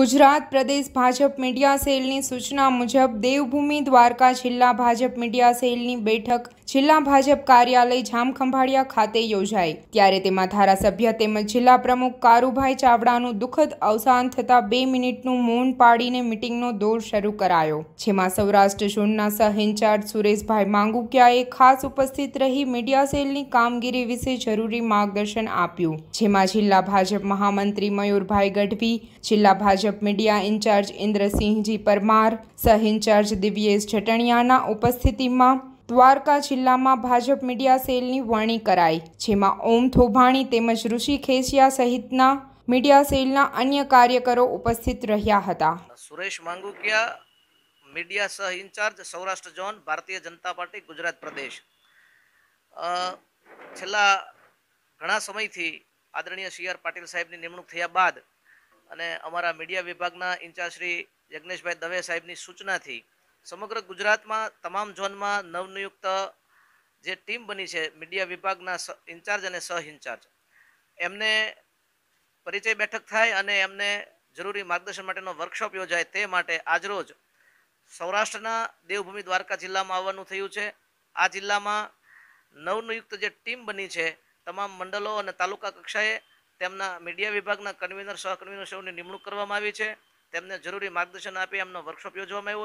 ગુજરાત પ્રદેશ ભાજપ મીડિયા સેલની સૂચના મુજબ દેવભૂમિ દ્વારકા જિલ્લા ભાજપ મીડિયા સેલની બેઠક જિલ્લા ભાજપ કાર્યાલય જામખંભાળિયા ખાતે યોજાઈ ત્યારે તેમાં ધારાસભ્ય તેમજ જિલ્લા પ્રમુખ કારુભાઈ ચાવડાનું દુઃખદ અવસાન થતાં બે મિનિટનું મૌન પાડીને મિટિંગનો દોર શરૂ કરાયો જેમાં સૌરાષ્ટ્ર ઝોનના સહ ઇન્ચાર્જ સુરેશભાઈ માંગુકિયાએ ખાસ ઉપસ્થિત રહી મીડિયા સેલની કામગીરી વિશે જરૂરી માર્ગદર્શન આપ્યું જેમાં જિલ્લા ભાજપ મહામંત્રી મયુરભાઈ ગઢવી જિલ્લા ભાજપ મીડિયા ઇન્ચાર્જ ઇન્દ્રસિંહજી પરમાર સહ ઇન્ચાર્જ દિવ્યેશ જટણિયાના ઉપસ્થિતિમાં દ્વારકા જિલ્લામાં ભાજપ મીડિયા સેલની વરણી કરાઈ જેમાં ઓમ થોભાણી તેમજ ઋષિ ખેસિયા સહિતના મીડિયા સેલના અન્ય કાર્યકરો ઉપસ્થિત રહ્યા હતા સુરેશ માંગુકિયા મીડિયા સહ in charge Saurashtra zone Bharatiya Janata party Gujarat પ્રદેશ છેલ્લા ઘણા સમયથી આદરણીય સી આર પાટીલ સાહેબની નિમણૂક થયા બાદ અને અમારા મીડિયા વિભાગના ઇન્ચાર્જ શ્રી યજ્ઞેશભાઈ દવે સાહેબની સૂચનાથી સમગ્ર ગુજરાતમાં તમામ ઝોનમાં નવનિયુક્ત જે ટીમ બની છે મીડિયા વિભાગના ઇન્ચાર્જ અને સહ ઇન્ચાર્જ એમને પરિચય બેઠક થાય અને એમને જરૂરી માર્ગદર્શન માટેનો વર્કશોપ યોજાય તે માટે આજરોજ સૌરાષ્ટ્રના દેવભૂમિ દ્વારકા જિલ્લામાં આવવાનું થયું છે આ જિલ્લામાં નવનિયુક્ત જે ટીમ બની છે તમામ મંડળો અને તાલુકા કક્ષાએ તેમના મીડિયા વિભાગના કન્વીનર સહ કન્વીનર સૌની નિમણૂક કરવામાં આવી છે તેમને જરૂરી માર્ગદર્શન આપી એમનો વર્કશોપ યોજવામાં આવ્યો